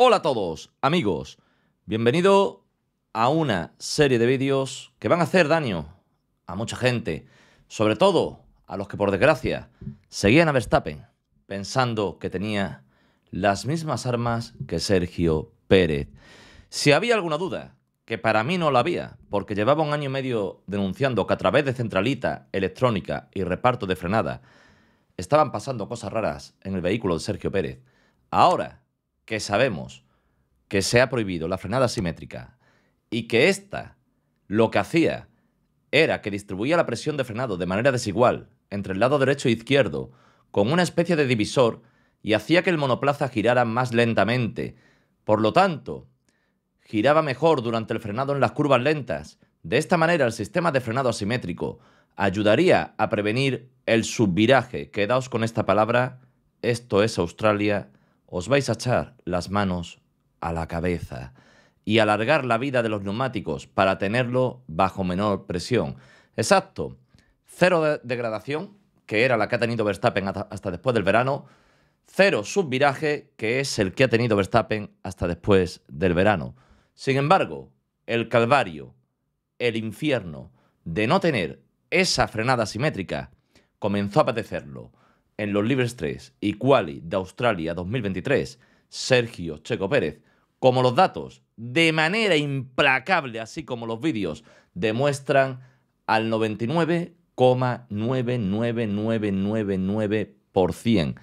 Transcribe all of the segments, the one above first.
Hola a todos, amigos. Bienvenido a una serie de vídeos que van a hacer daño a mucha gente, sobre todo a los que por desgracia seguían a Verstappen pensando que tenía las mismas armas que Sergio Pérez. Si había alguna duda, que para mí no la había, porque llevaba un año y medio denunciando que a través de centralita electrónica y reparto de frenada estaban pasando cosas raras en el vehículo de Sergio Pérez. Ahora que sabemos que se ha prohibido la frenada simétrica y que ésta lo que hacía era que distribuía la presión de frenado de manera desigual entre el lado derecho e izquierdo con una especie de divisor y hacía que el monoplaza girara más lentamente. Por lo tanto, giraba mejor durante el frenado en las curvas lentas. De esta manera, el sistema de frenado asimétrico ayudaría a prevenir el subviraje. Quedaos con esta palabra. Esto es Australia os vais a echar las manos a la cabeza y alargar la vida de los neumáticos para tenerlo bajo menor presión. Exacto, cero degradación, que era la que ha tenido Verstappen hasta después del verano, cero subviraje, que es el que ha tenido Verstappen hasta después del verano. Sin embargo, el calvario, el infierno de no tener esa frenada simétrica, comenzó a padecerlo en los Libres 3 y Quali de Australia 2023, Sergio Checo Pérez, como los datos, de manera implacable, así como los vídeos, demuestran al 99,99999%.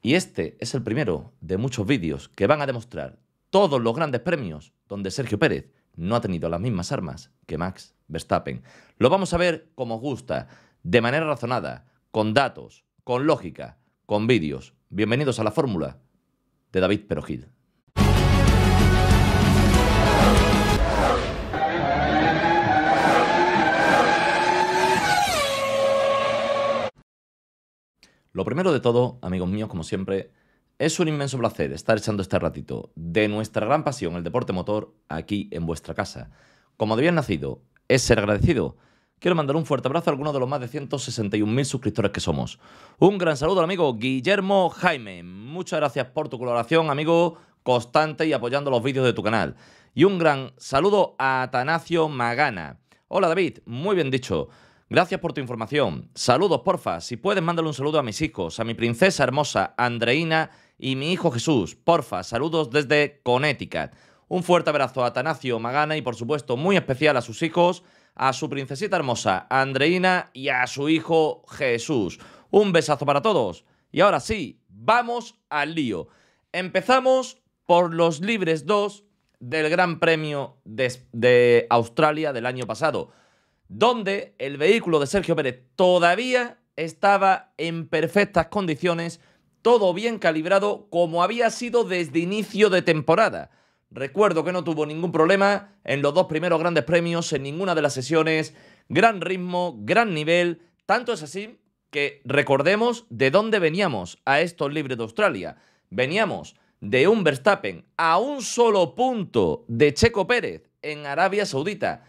Y este es el primero de muchos vídeos que van a demostrar todos los grandes premios donde Sergio Pérez no ha tenido las mismas armas que Max Verstappen. Lo vamos a ver como os gusta, de manera razonada, con datos, con lógica, con vídeos. Bienvenidos a la fórmula de David Perojil. Lo primero de todo, amigos míos, como siempre, es un inmenso placer estar echando este ratito de nuestra gran pasión, el deporte motor, aquí en vuestra casa. Como de bien nacido, es ser agradecido. Quiero mandar un fuerte abrazo a alguno de los más de 161.000 suscriptores que somos. Un gran saludo al amigo Guillermo Jaime. Muchas gracias por tu colaboración, amigo, constante y apoyando los vídeos de tu canal. Y un gran saludo a Atanasio Magana. Hola David, muy bien dicho. Gracias por tu información. Saludos, porfa. Si puedes, mándale un saludo a mis hijos, a mi princesa hermosa Andreina y mi hijo Jesús. Porfa, saludos desde Connecticut. Un fuerte abrazo a Atanasio Magana y, por supuesto, muy especial a sus hijos a su princesita hermosa, Andreina, y a su hijo Jesús. Un besazo para todos. Y ahora sí, vamos al lío. Empezamos por los libres 2 del Gran Premio de, de Australia del año pasado, donde el vehículo de Sergio Pérez todavía estaba en perfectas condiciones, todo bien calibrado como había sido desde inicio de temporada. Recuerdo que no tuvo ningún problema en los dos primeros grandes premios, en ninguna de las sesiones. Gran ritmo, gran nivel. Tanto es así que recordemos de dónde veníamos a estos libres de Australia. Veníamos de un Verstappen a un solo punto de Checo Pérez en Arabia Saudita,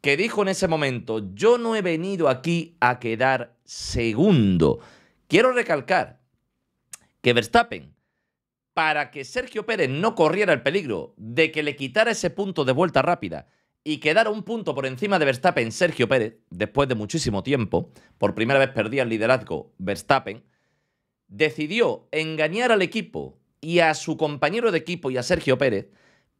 que dijo en ese momento, yo no he venido aquí a quedar segundo. Quiero recalcar que Verstappen para que Sergio Pérez no corriera el peligro de que le quitara ese punto de vuelta rápida y quedara un punto por encima de Verstappen Sergio Pérez, después de muchísimo tiempo, por primera vez perdía el liderazgo Verstappen, decidió engañar al equipo y a su compañero de equipo y a Sergio Pérez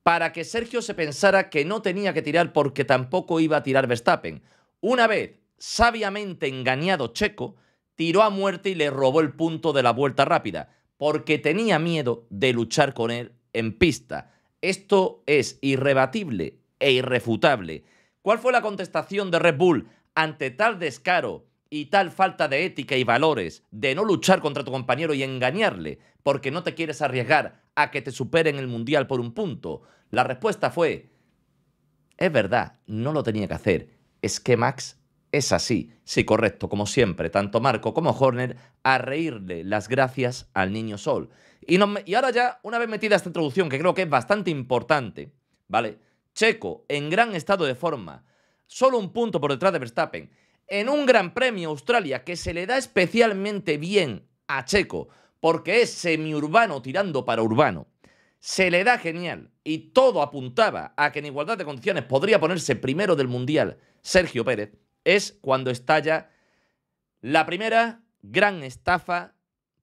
para que Sergio se pensara que no tenía que tirar porque tampoco iba a tirar Verstappen. Una vez sabiamente engañado Checo, tiró a muerte y le robó el punto de la vuelta rápida porque tenía miedo de luchar con él en pista. Esto es irrebatible e irrefutable. ¿Cuál fue la contestación de Red Bull ante tal descaro y tal falta de ética y valores de no luchar contra tu compañero y engañarle porque no te quieres arriesgar a que te superen el mundial por un punto? La respuesta fue, es verdad, no lo tenía que hacer. Es que Max es así, sí, correcto, como siempre, tanto Marco como Horner a reírle las gracias al niño Sol. Y, ahora ya, una vez metida esta introducción, que creo que es bastante importante, ¿vale? Checo, en gran estado de forma, solo un punto por detrás de Verstappen, en un Gran Premio Australia que se le da especialmente bien a Checo, porque es semiurbano tirando para urbano, se le da genial y todo apuntaba a que en igualdad de condiciones podría ponerse primero del Mundial Sergio Pérez, es cuando estalla la primera gran estafa.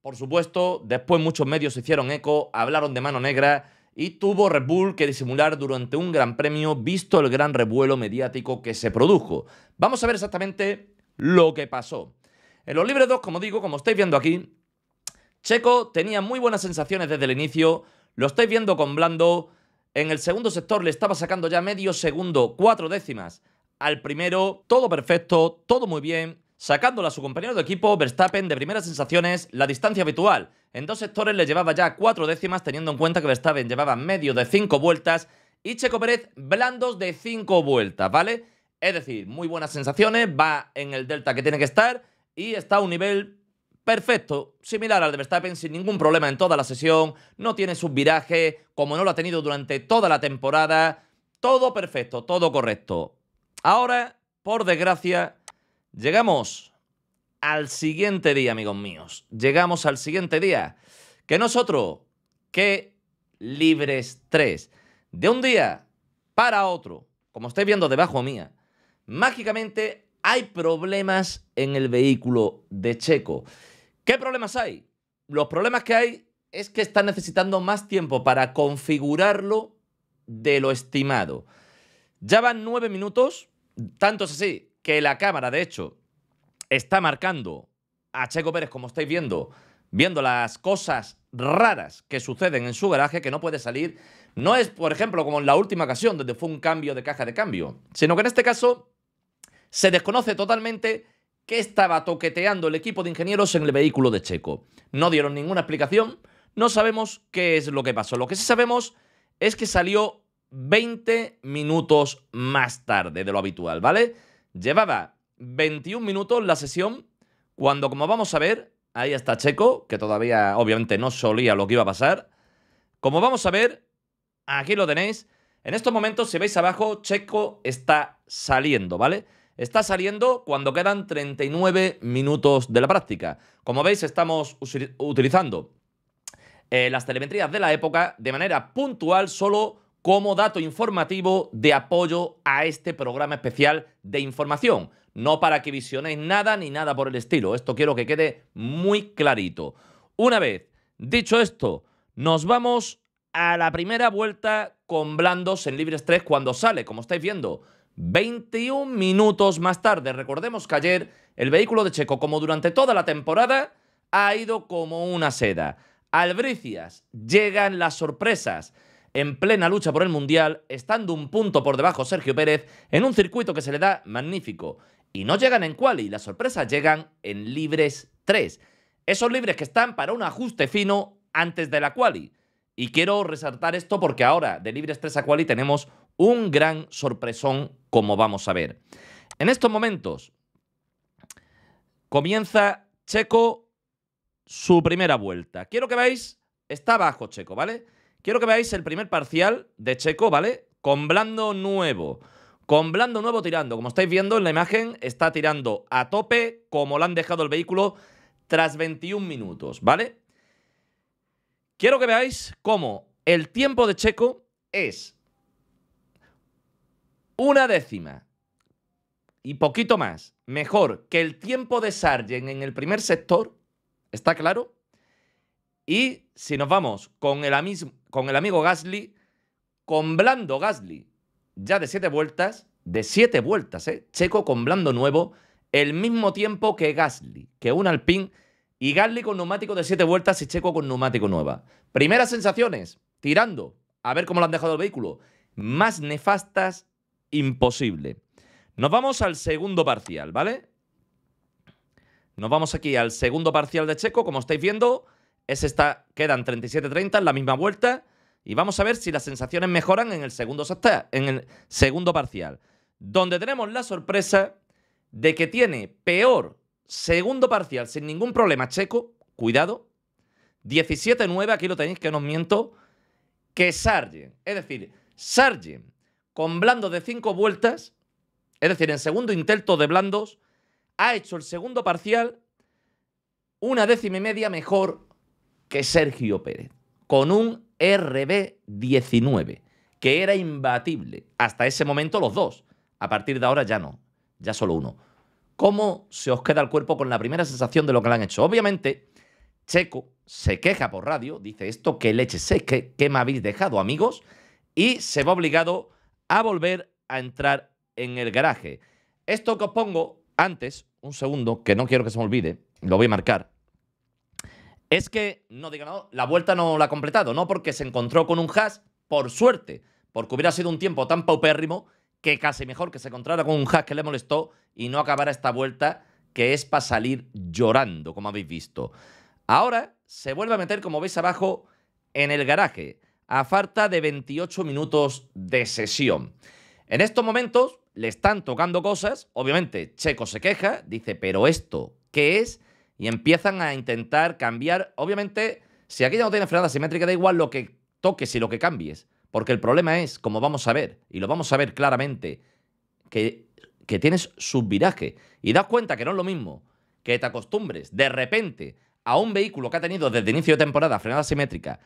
Por supuesto, después muchos medios se hicieron eco, hablaron de mano negra y tuvo Red Bull que disimular durante un gran premio visto el gran revuelo mediático que se produjo. Vamos a ver exactamente lo que pasó. En los libres 2, como digo, como estáis viendo aquí, Checo tenía muy buenas sensaciones desde el inicio, lo estáis viendo con blando, en el segundo sector le estaba sacando ya medio segundo, cuatro décimas al primero, todo perfecto, todo muy bien, sacándole a su compañero de equipo Verstappen de primeras sensaciones la distancia habitual. En dos sectores le llevaba ya cuatro décimas teniendo en cuenta que Verstappen llevaba medio de cinco vueltas y Checo Pérez blandos de cinco vueltas, ¿vale? Es decir, muy buenas sensaciones, va en el delta que tiene que estar y está a un nivel perfecto, similar al de Verstappen, sin ningún problema en toda la sesión, no tiene subviraje, como no lo ha tenido durante toda la temporada, todo perfecto, todo correcto. Ahora, por desgracia, llegamos al siguiente día, amigos míos. Llegamos al siguiente día. Que nosotros, que Libres tres, de un día para otro, como estáis viendo debajo mía, mágicamente hay problemas en el vehículo de Checo. ¿Qué problemas hay? Los problemas que hay es que están necesitando más tiempo para configurarlo de lo estimado. Ya van nueve minutos, tanto es así que la cámara, de hecho, está marcando a Checo Pérez, como estáis viendo, viendo las cosas raras que suceden en su garaje, que no puede salir. No es, por ejemplo, como en la última ocasión, donde fue un cambio de caja de cambio, sino que en este caso se desconoce totalmente que estaba toqueteando el equipo de ingenieros en el vehículo de Checo. No dieron ninguna explicación, no sabemos qué es lo que pasó. Lo que sí sabemos es que salió 20 minutos más tarde de lo habitual, ¿vale? Llevaba 21 minutos la sesión cuando, como vamos a ver, ahí está Checo, que todavía obviamente no solía lo que iba a pasar. Como vamos a ver, aquí lo tenéis. En estos momentos, si veis abajo, Checo está saliendo, ¿vale? Está saliendo cuando quedan 39 minutos de la práctica. Como veis, estamos utilizando eh, las telemetrías de la época de manera puntual solo como dato informativo de apoyo a este programa especial de información. No para que visionéis nada ni nada por el estilo. Esto quiero que quede muy clarito. Una vez dicho esto, nos vamos a la primera vuelta con Blandos en Libres Estrés... cuando sale, como estáis viendo. 21 minutos más tarde. Recordemos que ayer el vehículo de Checo, como durante toda la temporada, ha ido como una seda. Albricias, llegan las sorpresas en plena lucha por el Mundial, estando un punto por debajo Sergio Pérez en un circuito que se le da magnífico. Y no llegan en quali, las sorpresas llegan en libres 3. Esos libres que están para un ajuste fino antes de la quali. Y quiero resaltar esto porque ahora de libres 3 a quali tenemos un gran sorpresón como vamos a ver. En estos momentos comienza Checo su primera vuelta. Quiero que veáis, está abajo Checo, ¿vale? Quiero que veáis el primer parcial de Checo, ¿vale? Con blando nuevo. Con blando nuevo tirando. Como estáis viendo en la imagen, está tirando a tope como lo han dejado el vehículo tras 21 minutos, ¿vale? Quiero que veáis cómo el tiempo de Checo es una décima y poquito más mejor que el tiempo de Sargent en el primer sector, ¿está claro? Y si nos vamos con el, amigo Gasly, con Blando Gasly, ya de siete vueltas, de siete vueltas, ¿eh? Checo con Blando nuevo, el mismo tiempo que Gasly, que un Alpine, y Gasly con neumático de siete vueltas y Checo con neumático nueva. Primeras sensaciones, tirando, a ver cómo lo han dejado el vehículo. Más nefastas, imposible. Nos vamos al segundo parcial, ¿vale? Nos vamos aquí al segundo parcial de Checo, como estáis viendo es esta, quedan 37-30 en la misma vuelta y vamos a ver si las sensaciones mejoran en el segundo, en el segundo parcial, donde tenemos la sorpresa de que tiene peor segundo parcial sin ningún problema checo, cuidado, 17-9, aquí lo tenéis que no miento, que Sargent. Es decir, sarge con blandos de 5 vueltas, es decir, en segundo intento de blandos, ha hecho el segundo parcial una décima y media mejor que Sergio Pérez, con un RB19, que era imbatible. Hasta ese momento los dos. A partir de ahora ya no, ya solo uno. ¿Cómo se os queda el cuerpo con la primera sensación de lo que le han hecho? Obviamente, Checo se queja por radio, dice esto, que leche sé, que me habéis dejado, amigos, y se va obligado a volver a entrar en el garaje. Esto que os pongo antes, un segundo, que no quiero que se me olvide, lo voy a marcar es que, no diga no, la vuelta no la ha completado, no porque se encontró con un hash, por suerte, porque hubiera sido un tiempo tan paupérrimo que casi mejor que se encontrara con un hash que le molestó y no acabara esta vuelta que es para salir llorando, como habéis visto. Ahora se vuelve a meter, como veis abajo, en el garaje, a falta de 28 minutos de sesión. En estos momentos le están tocando cosas, obviamente Checo se queja, dice, pero esto, ¿qué es? y empiezan a intentar cambiar. Obviamente, si aquí ya no tiene frenada simétrica, da igual lo que toques y lo que cambies. Porque el problema es, como vamos a ver, y lo vamos a ver claramente, que, que tienes subviraje. Y das cuenta que no es lo mismo que te acostumbres de repente a un vehículo que ha tenido desde inicio de temporada frenada simétrica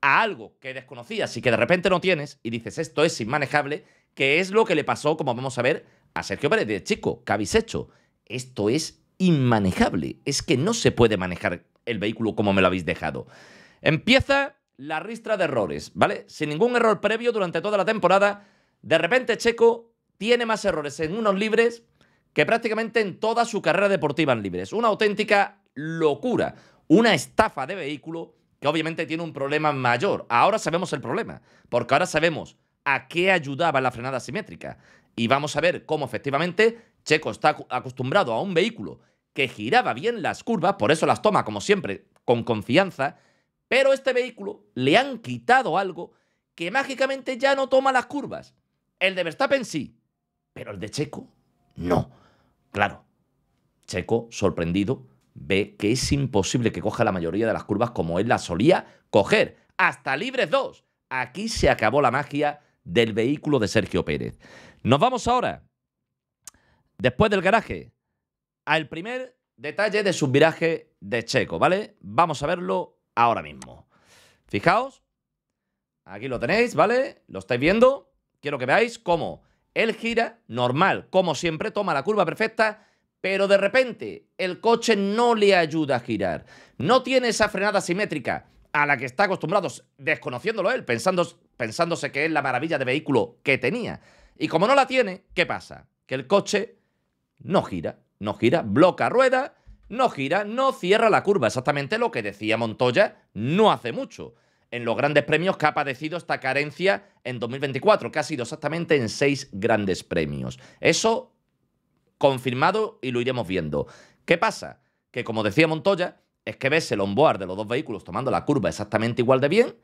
a algo que desconocías y que de repente no tienes y dices esto es inmanejable, que es lo que le pasó, como vamos a ver, a Sergio Pérez. Chico, ¿qué habéis hecho? Esto es inmanejable. Es que no se puede manejar el vehículo como me lo habéis dejado. Empieza la ristra de errores, ¿vale? Sin ningún error previo durante toda la temporada. De repente Checo tiene más errores en unos libres que prácticamente en toda su carrera deportiva en libres. Una auténtica locura, una estafa de vehículo que obviamente tiene un problema mayor. Ahora sabemos el problema, porque ahora sabemos a qué ayudaba la frenada simétrica. Y vamos a ver cómo efectivamente Checo está acostumbrado a un vehículo que giraba bien las curvas, por eso las toma como siempre con confianza, pero este vehículo le han quitado algo que mágicamente ya no toma las curvas. El de Verstappen sí, pero el de Checo no. Claro, Checo, sorprendido, ve que es imposible que coja la mayoría de las curvas como él las solía coger, hasta libres 2. Aquí se acabó la magia del vehículo de Sergio Pérez. Nos vamos ahora, después del garaje, al primer detalle de su viraje de Checo, ¿vale? Vamos a verlo ahora mismo. Fijaos, aquí lo tenéis, ¿vale? Lo estáis viendo. Quiero que veáis cómo él gira normal, como siempre, toma la curva perfecta, pero de repente el coche no le ayuda a girar. No tiene esa frenada simétrica a la que está acostumbrado, desconociéndolo él, pensando, pensándose que es la maravilla de vehículo que tenía. Y como no la tiene, ¿qué pasa? Que el coche no gira no gira, bloca rueda, no gira, no cierra la curva. Exactamente lo que decía Montoya no hace mucho. En los grandes premios que ha padecido esta carencia en 2024, que ha sido exactamente en seis grandes premios. Eso confirmado y lo iremos viendo. ¿Qué pasa? Que como decía Montoya, es que ves el onboard de los dos vehículos tomando la curva exactamente igual de bien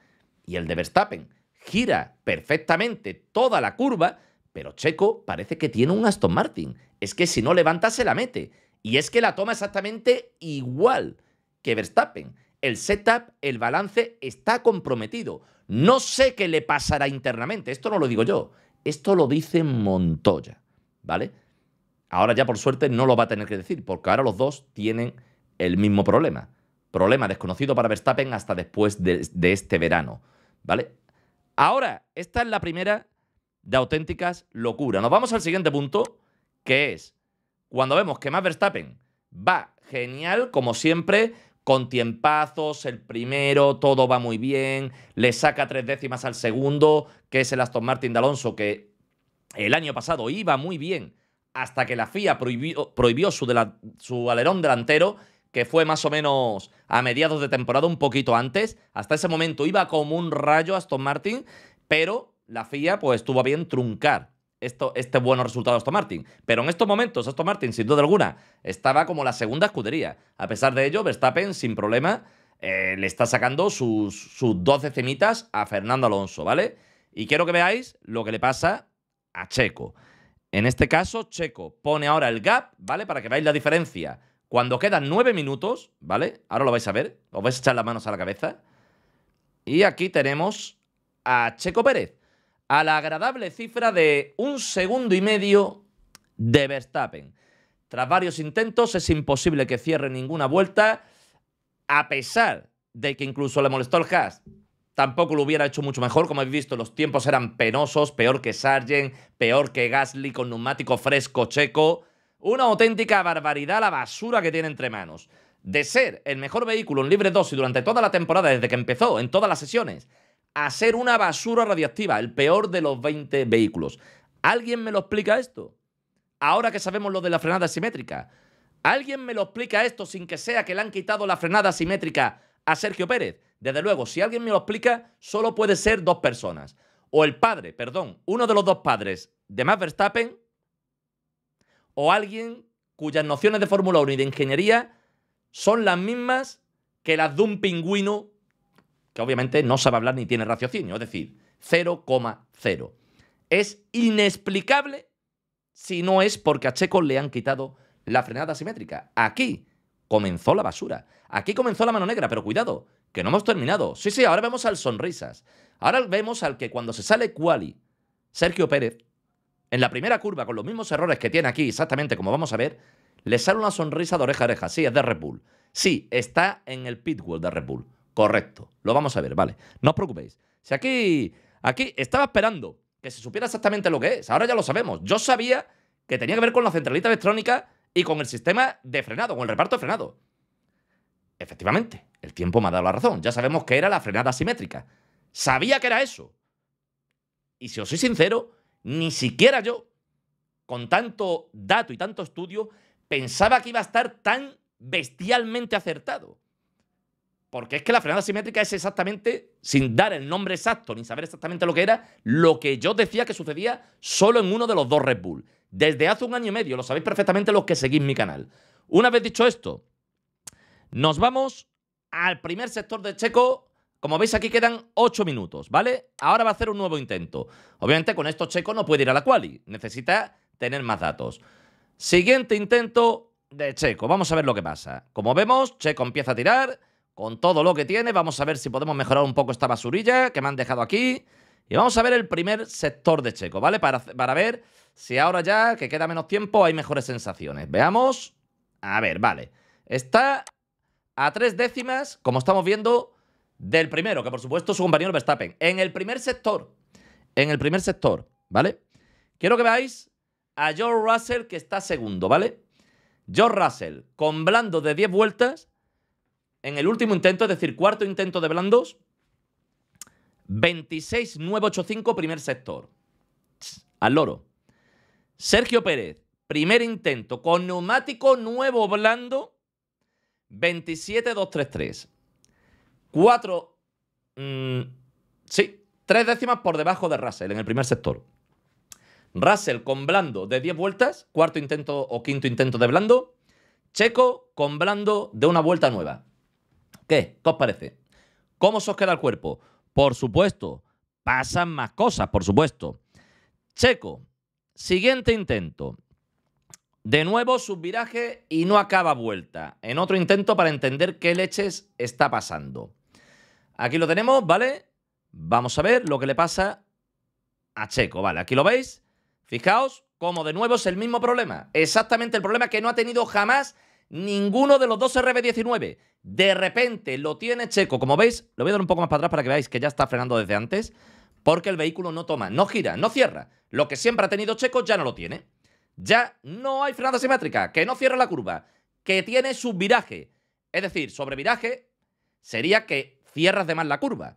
y el de Verstappen gira perfectamente toda la curva, pero Checo parece que tiene un Aston Martin es que si no levanta se la mete. Y es que la toma exactamente igual que Verstappen. El setup, el balance está comprometido. No sé qué le pasará internamente. Esto no lo digo yo. Esto lo dice Montoya. ¿Vale? Ahora ya por suerte no lo va a tener que decir, porque ahora los dos tienen el mismo problema. Problema desconocido para Verstappen hasta después de, este verano. ¿Vale? Ahora, esta es la primera de auténticas locuras. Nos vamos al siguiente punto que es cuando vemos que Max Verstappen va genial, como siempre, con tiempazos, el primero, todo va muy bien, le saca tres décimas al segundo, que es el Aston Martin de Alonso, que el año pasado iba muy bien, hasta que la FIA prohibió, prohibió su, su alerón delantero, que fue más o menos a mediados de temporada, un poquito antes. Hasta ese momento iba como un rayo Aston Martin, pero la FIA pues estuvo bien truncar esto, este buenos resultados Aston Martin. Pero en estos momentos Aston Martin, sin duda alguna, estaba como la segunda escudería. A pesar de ello, Verstappen, sin problema, eh, le está sacando sus, sus 12 a Fernando Alonso, ¿vale? Y quiero que veáis lo que le pasa a Checo. En este caso, Checo pone ahora el gap, ¿vale? Para que veáis la diferencia. Cuando quedan 9 minutos, ¿vale? Ahora lo vais a ver, os vais a echar las manos a la cabeza. Y aquí tenemos a Checo Pérez a la agradable cifra de un segundo y medio de Verstappen. Tras varios intentos es imposible que cierre ninguna vuelta, a pesar de que incluso le molestó el Haas. Tampoco lo hubiera hecho mucho mejor, como habéis visto, los tiempos eran penosos, peor que Sargent, peor que Gasly con neumático fresco checo. Una auténtica barbaridad la basura que tiene entre manos. De ser el mejor vehículo en Libre 2 y durante toda la temporada, desde que empezó, en todas las sesiones, a ser una basura radiactiva, el peor de los 20 vehículos. ¿Alguien me lo explica esto? Ahora que sabemos lo de la frenada simétrica. ¿Alguien me lo explica esto sin que sea que le han quitado la frenada simétrica a Sergio Pérez? Desde luego, si alguien me lo explica, solo puede ser dos personas. O el padre, perdón, uno de los dos padres de Max Verstappen, o alguien cuyas nociones de Fórmula 1 y de ingeniería son las mismas que las de un pingüino que obviamente no sabe hablar ni tiene raciocinio, es decir, 0,0. Es inexplicable si no es porque a Checo le han quitado la frenada simétrica. Aquí comenzó la basura. Aquí comenzó la mano negra, pero cuidado, que no hemos terminado. Sí, sí, ahora vemos al Sonrisas. Ahora vemos al que cuando se sale Quali, Sergio Pérez, en la primera curva, con los mismos errores que tiene aquí, exactamente como vamos a ver, le sale una sonrisa de oreja a oreja. Sí, es de Red Bull. Sí, está en el pitbull de Red Bull. Correcto. Lo vamos a ver, vale. No os preocupéis. Si aquí, aquí estaba esperando que se supiera exactamente lo que es. Ahora ya lo sabemos. Yo sabía que tenía que ver con la centralita electrónica y con el sistema de frenado, con el reparto de frenado. Efectivamente, el tiempo me ha dado la razón. Ya sabemos que era la frenada asimétrica. Sabía que era eso. Y si os soy sincero, ni siquiera yo, con tanto dato y tanto estudio, pensaba que iba a estar tan bestialmente acertado. Porque es que la frenada simétrica es exactamente, sin dar el nombre exacto ni saber exactamente lo que era, lo que yo decía que sucedía solo en uno de los dos Red Bull. Desde hace un año y medio, lo sabéis perfectamente los que seguís mi canal. Una vez dicho esto, nos vamos al primer sector de Checo. Como veis aquí quedan 8 minutos, ¿vale? Ahora va a hacer un nuevo intento. Obviamente con esto Checo no puede ir a la quali, necesita tener más datos. Siguiente intento de Checo, vamos a ver lo que pasa. Como vemos, Checo empieza a tirar con todo lo que tiene. Vamos a ver si podemos mejorar un poco esta basurilla que me han dejado aquí. Y vamos a ver el primer sector de Checo, ¿vale? Para, ver si ahora ya, que queda menos tiempo, hay mejores sensaciones. Veamos. A ver, vale. Está a tres décimas, como estamos viendo, del primero, que por supuesto su compañero Verstappen. En el primer sector. En el primer sector, ¿vale? Quiero que veáis a George Russell, que está segundo, ¿vale? George Russell, con blando de 10 vueltas, en el último intento, es decir, cuarto intento de blandos, 26 primer sector. Al loro. Sergio Pérez, primer intento, con neumático nuevo blando, 27-233. Cuatro. Mm, sí, tres décimas por debajo de Russell en el primer sector. Russell con blando de 10 vueltas, cuarto intento o quinto intento de blando. Checo con blando de una vuelta nueva. ¿Qué? ¿Qué os parece? ¿Cómo se os queda el cuerpo? Por supuesto, pasan más cosas, por supuesto. Checo, siguiente intento. De nuevo subviraje y no acaba vuelta. En otro intento para entender qué leches está pasando. Aquí lo tenemos, ¿vale? Vamos a ver lo que le pasa a Checo, ¿vale? Aquí lo veis. Fijaos cómo de nuevo es el mismo problema. Exactamente el problema que no ha tenido jamás Ninguno de los dos RB19. De repente lo tiene Checo. Como veis, lo voy a dar un poco más para atrás para que veáis que ya está frenando desde antes. Porque el vehículo no toma, no gira, no cierra. Lo que siempre ha tenido Checo ya no lo tiene. Ya no hay frenada simétrica, que no cierra la curva, que tiene subviraje. Es decir, sobreviraje sería que cierras de más la curva,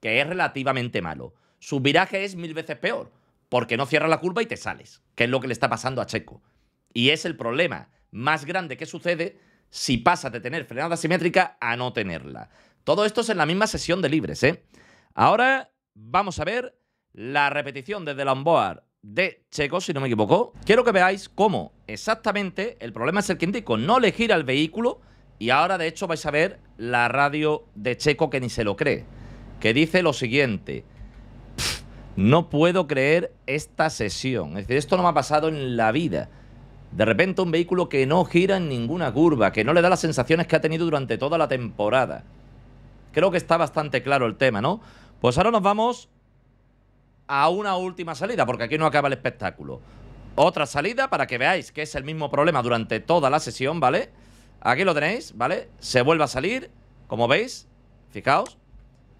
que es relativamente malo. Subviraje es mil veces peor, porque no cierras la curva y te sales, que es lo que le está pasando a Checo. Y es el problema más grande que sucede si pasa de tener frenada simétrica a no tenerla. Todo esto es en la misma sesión de libres. ¿eh? Ahora vamos a ver la repetición desde on-board... de Checo, si no me equivoco. Quiero que veáis cómo exactamente el problema es el que indico. No le gira el vehículo y ahora de hecho vais a ver la radio de Checo que ni se lo cree. Que dice lo siguiente. No puedo creer esta sesión. Es decir, esto no me ha pasado en la vida. De repente un vehículo que no gira en ninguna curva, que no le da las sensaciones que ha tenido durante toda la temporada. Creo que está bastante claro el tema, ¿no? Pues ahora nos vamos a una última salida, porque aquí no acaba el espectáculo. Otra salida para que veáis que es el mismo problema durante toda la sesión, ¿vale? Aquí lo tenéis, ¿vale? Se vuelve a salir, como veis, fijaos,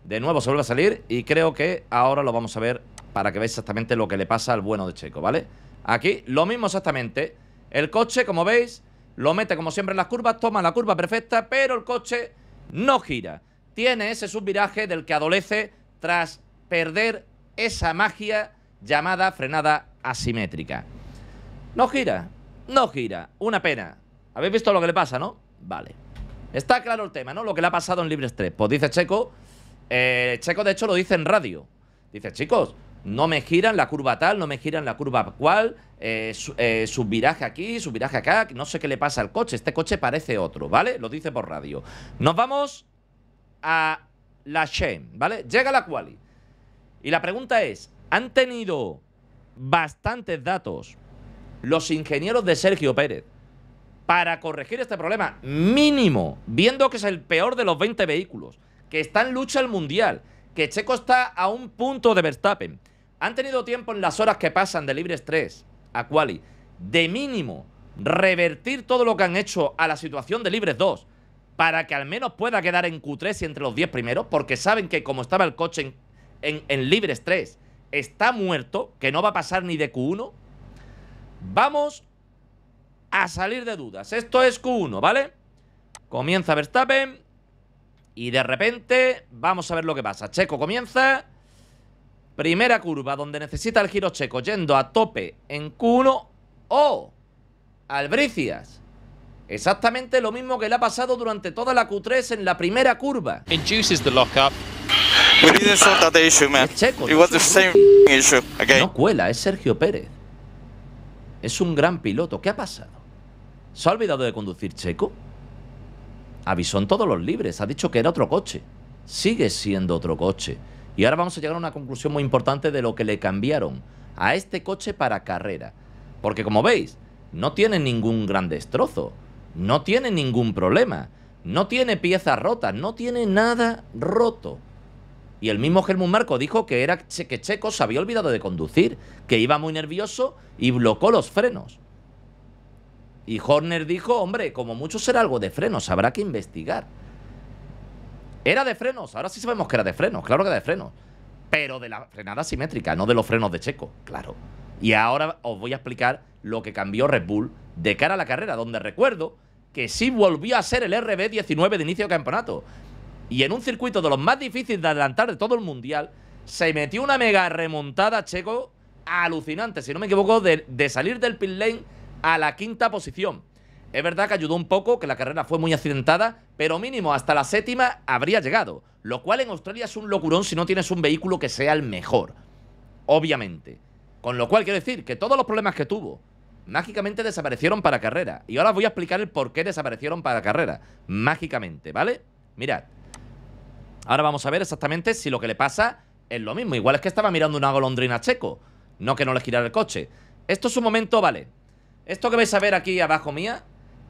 de nuevo se vuelve a salir y creo que ahora lo vamos a ver para que veáis exactamente lo que le pasa al bueno de Checo, ¿vale? Aquí lo mismo exactamente, el coche, como veis, lo mete como siempre en las curvas, toma la curva perfecta, pero el coche no gira. Tiene ese subviraje del que adolece tras perder esa magia llamada frenada asimétrica. No gira, no gira, una pena. ¿Habéis visto lo que le pasa, no? Vale. Está claro el tema, ¿no? Lo que le ha pasado en Libres 3. Pues dice Checo, eh, Checo de hecho lo dice en radio. Dice, chicos, no me giran la curva tal, no me giran la curva cual, eh, su, viraje eh, subviraje aquí, viraje acá, no sé qué le pasa al coche, este coche parece otro, ¿vale? Lo dice por radio. Nos vamos a la Shen, ¿vale? Llega la Quali. Y la pregunta es, ¿han tenido bastantes datos los ingenieros de Sergio Pérez para corregir este problema mínimo, viendo que es el peor de los 20 vehículos, que está en lucha el Mundial, que Checo está a un punto de Verstappen? ¿Han tenido tiempo en las horas que pasan de Libres 3 a Quali de mínimo revertir todo lo que han hecho a la situación de Libres 2 para que al menos pueda quedar en Q3 y entre los 10 primeros, porque saben que como estaba el coche en, en Libres 3, está muerto, que no va a pasar ni de Q1, vamos a salir de dudas. Esto es Q1, ¿vale? Comienza Verstappen y de repente vamos a ver lo que pasa. Checo comienza, Primera curva donde necesita el giro checo yendo a tope en Q1. ¡Oh! Albricias. Exactamente lo mismo que le ha pasado durante toda la Q3 en la primera curva. No cuela, es Sergio Pérez. Es un gran piloto. ¿Qué ha pasado? ¿Se ha olvidado de conducir Checo? Avisó en todos los libres, ha dicho que era otro coche. Sigue siendo otro coche. Y ahora vamos a llegar a una conclusión muy importante de lo que le cambiaron a este coche para carrera. Porque como veis, no tiene ningún gran destrozo, no tiene ningún problema, no tiene piezas rotas, no tiene nada roto. Y el mismo Germán Marco dijo que era que Checo se había olvidado de conducir, que iba muy nervioso y bloqueó los frenos. Y Horner dijo, hombre, como mucho será algo de frenos, habrá que investigar. Era de frenos, ahora sí sabemos que era de frenos, claro que era de frenos. Pero de la frenada simétrica, no de los frenos de Checo, claro. Y ahora os voy a explicar lo que cambió Red Bull de cara a la carrera, donde recuerdo que sí volvió a ser el RB19 de inicio de campeonato. Y en un circuito de los más difíciles de adelantar de todo el mundial, se metió una mega remontada Checo alucinante, si no me equivoco, de, de salir del pit lane a la quinta posición. Es verdad que ayudó un poco, que la carrera fue muy accidentada, pero mínimo hasta la séptima habría llegado, lo cual en Australia es un locurón si no tienes un vehículo que sea el mejor, obviamente. Con lo cual quiero decir que todos los problemas que tuvo, mágicamente desaparecieron para carrera. Y ahora voy a explicar el por qué desaparecieron para carrera, mágicamente, ¿vale? Mirad, ahora vamos a ver exactamente si lo que le pasa es lo mismo. Igual es que estaba mirando una golondrina checo, no que no le girara el coche. Esto es un momento, vale. Esto que vais a ver aquí abajo mía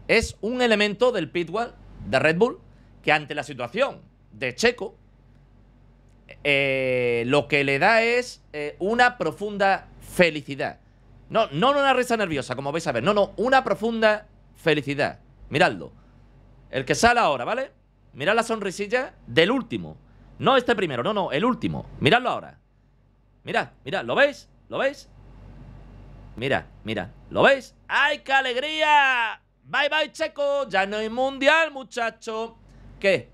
es un elemento del pitwall de Red Bull que ante la situación de Checo, eh, lo que le da es eh, una profunda felicidad. No, no una risa nerviosa, como vais a ver. No, no, una profunda felicidad. Miradlo. El que sale ahora, ¿vale? Mirad la sonrisilla del último. No este primero, no, no, el último. Miradlo ahora. Mirad, mirad, ¿lo veis? ¿Lo veis? Mira, mira, ¿lo veis? ¡Ay, qué alegría! Bye bye Checo, ya no hay mundial muchacho. ¿Qué?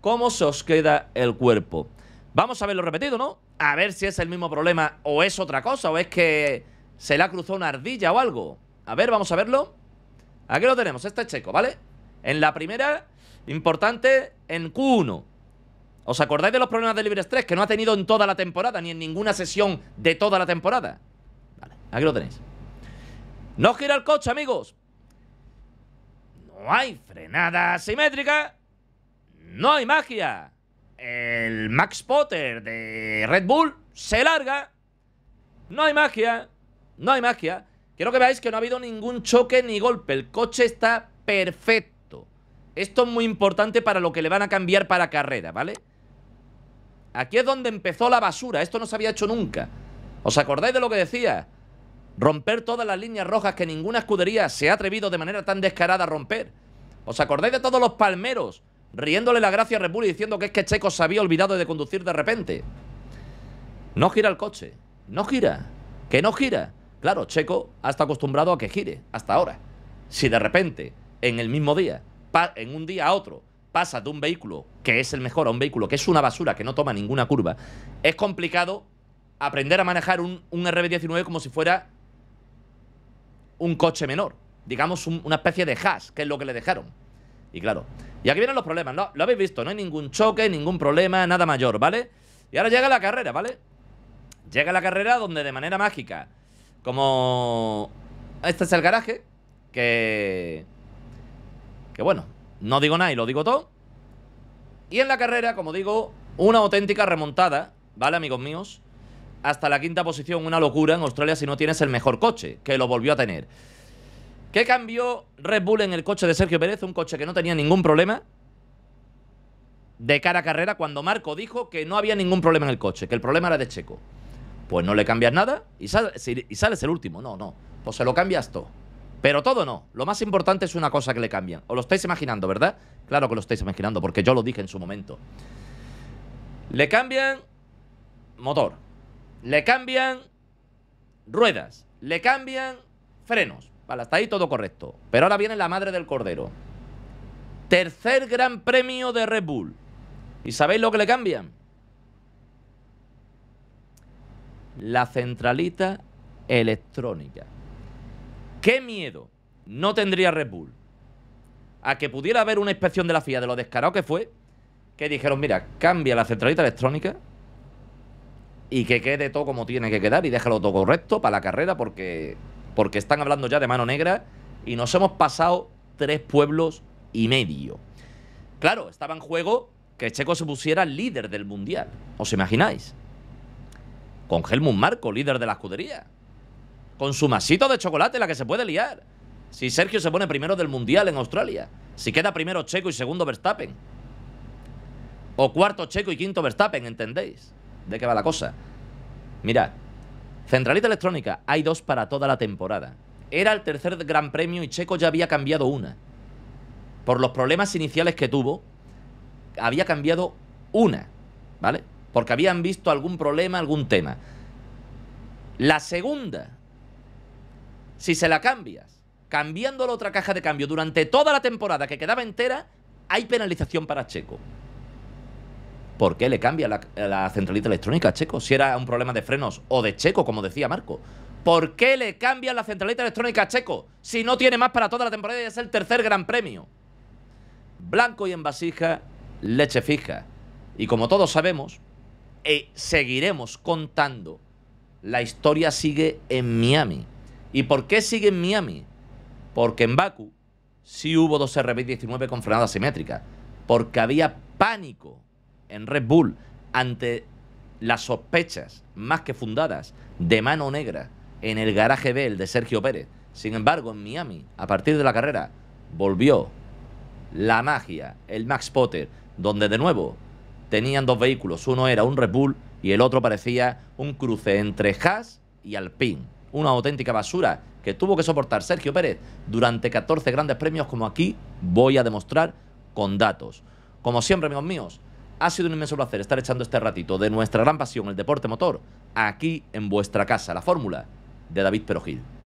¿Cómo se os queda el cuerpo? Vamos a verlo repetido, ¿no? A ver si es el mismo problema o es otra cosa o es que se le ha cruzado una ardilla o algo. A ver, vamos a verlo. Aquí lo tenemos, este Checo, ¿vale? En la primera, importante, en Q1. ¿Os acordáis de los problemas de Libre 3 que no ha tenido en toda la temporada, ni en ninguna sesión de toda la temporada? Vale, aquí lo tenéis. No gira el coche, amigos no hay frenada asimétrica, no hay magia. El Max Potter de Red Bull se larga. No hay magia. No hay magia. Quiero que veáis que no ha habido ningún choque ni golpe. El coche está perfecto. Esto es muy importante para lo que le van a cambiar para carrera, ¿vale? Aquí es donde empezó la basura. Esto no se había hecho nunca. ¿Os acordáis de lo que decía? Romper todas las líneas rojas que ninguna escudería se ha atrevido de manera tan descarada a romper. ¿Os acordáis de todos los palmeros riéndole la gracia a Red y diciendo que es que Checo se había olvidado de conducir de repente? No gira el coche, no gira, que no gira. Claro, Checo ha estado acostumbrado a que gire hasta ahora. Si de repente, en el mismo día, en un día a otro, pasa de un vehículo que es el mejor a un vehículo que es una basura, que no toma ninguna curva, es complicado aprender a manejar un RB19 como si fuera un coche menor, digamos una especie de hash, que es lo que le dejaron. Y claro, y aquí vienen los problemas, Lo habéis visto, no hay ningún choque, ningún problema, nada mayor, ¿vale? Y ahora llega la carrera, ¿vale? Llega la carrera donde de manera mágica, como... Este es el garaje, que... Que bueno, no digo nada y lo digo todo. Y en la carrera, como digo, una auténtica remontada, ¿vale, amigos míos? hasta la quinta posición, una locura en Australia si no tienes el mejor coche, que lo volvió a tener. ¿Qué cambió Red Bull en el coche de Sergio Pérez? Un coche que no tenía ningún problema de cara a carrera cuando Marco dijo que no había ningún problema en el coche, que el problema era de Checo. Pues no le cambias nada y, sales, y sales el último. No, no. Pues se lo cambias todo. Pero todo no. Lo más importante es una cosa que le cambian. ¿Os lo estáis imaginando, verdad? Claro que lo estáis imaginando, porque yo lo dije en su momento. Le cambian motor. Le cambian ruedas, le cambian frenos. Vale, hasta ahí todo correcto. Pero ahora viene la madre del cordero. Tercer gran premio de Red Bull. ¿Y sabéis lo que le cambian? La centralita electrónica. ¿Qué miedo no tendría Red Bull a que pudiera haber una inspección de la FIA de lo descarado que fue? Que dijeron, mira, cambia la centralita electrónica y que quede todo como tiene que quedar y déjalo todo correcto para la carrera porque, porque están hablando ya de mano negra y nos hemos pasado tres pueblos y medio. Claro, estaba en juego que Checo se pusiera líder del Mundial, ¿os imagináis? Con Helmut Marco, líder de la escudería. Con su masito de chocolate, la que se puede liar. Si Sergio se pone primero del Mundial en Australia. Si queda primero Checo y segundo Verstappen. O cuarto Checo y quinto Verstappen, ¿entendéis? de qué va la cosa. Mirad, centralita electrónica, hay dos para toda la temporada. Era el tercer gran premio y Checo ya había cambiado una. Por los problemas iniciales que tuvo, había cambiado una, ¿vale? Porque habían visto algún problema, algún tema. La segunda, si se la cambias, cambiando la otra caja de cambio durante toda la temporada que quedaba entera, hay penalización para Checo. ¿por qué le cambia la, centralita electrónica a Checo? Si era un problema de frenos o de Checo, como decía Marco. ¿Por qué le cambian la centralita electrónica a Checo? Si no tiene más para toda la temporada y es el tercer gran premio. Blanco y en vasija, leche fija. Y como todos sabemos, y eh, seguiremos contando. La historia sigue en Miami. ¿Y por qué sigue en Miami? Porque en Baku sí hubo dos RB19 con frenada simétrica. Porque había pánico en Red Bull ante las sospechas más que fundadas de mano negra en el garaje Bell de Sergio Pérez. Sin embargo, en Miami, a partir de la carrera, volvió la magia, el Max Potter, donde de nuevo tenían dos vehículos. Uno era un Red Bull y el otro parecía un cruce entre Haas y Alpine. Una auténtica basura que tuvo que soportar Sergio Pérez durante 14 grandes premios, como aquí voy a demostrar con datos. Como siempre, amigos míos, ha sido un inmenso placer estar echando este ratito de nuestra gran pasión, el deporte motor, aquí en vuestra casa, la fórmula de David Perogil.